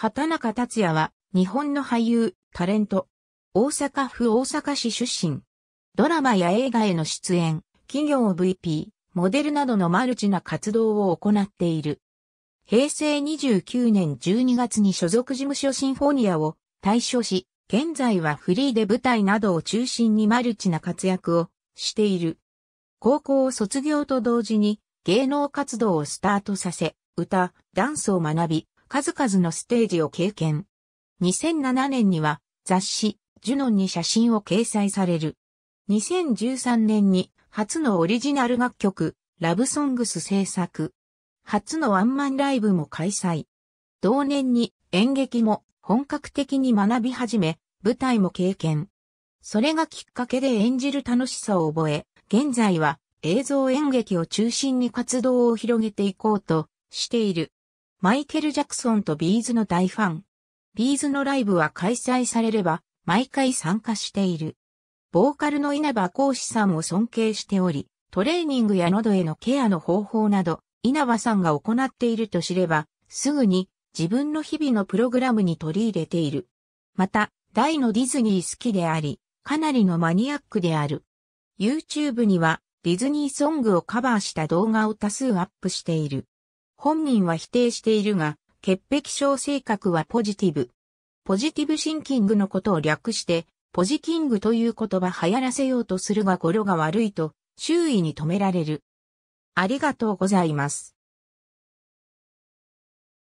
畑中達也は、日本の俳優、タレント。大阪府大阪市出身。ドラマや映画への出演、企業 VP、モデルなどのマルチな活動を行っている。平成29年12月に所属事務所シンフォニアを退所し、現在はフリーで舞台などを中心にマルチな活躍をしている。高校を卒業と同時に芸能活動をスタートさせ、歌、ダンスを学び、数々のステージを経験。2007年には雑誌、ジュノンに写真を掲載される。2013年に初のオリジナル楽曲、ラブソングス制作。初のワンマンライブも開催。同年に演劇も本格的に学び始め、舞台も経験。それがきっかけで演じる楽しさを覚え、現在は映像演劇を中心に活動を広げていこうとしている。マイケル・ジャクソンとビーズの大ファン。ビーズのライブは開催されれば、毎回参加している。ボーカルの稲葉講師さんを尊敬しており、トレーニングや喉へのケアの方法など、稲葉さんが行っていると知れば、すぐに自分の日々のプログラムに取り入れている。また、大のディズニー好きであり、かなりのマニアックである。YouTube にはディズニーソングをカバーした動画を多数アップしている。本人は否定しているが、潔癖症性格はポジティブ。ポジティブシンキングのことを略して、ポジキングという言葉流行らせようとするが語呂が悪いと、周囲に止められる。ありがとうございます。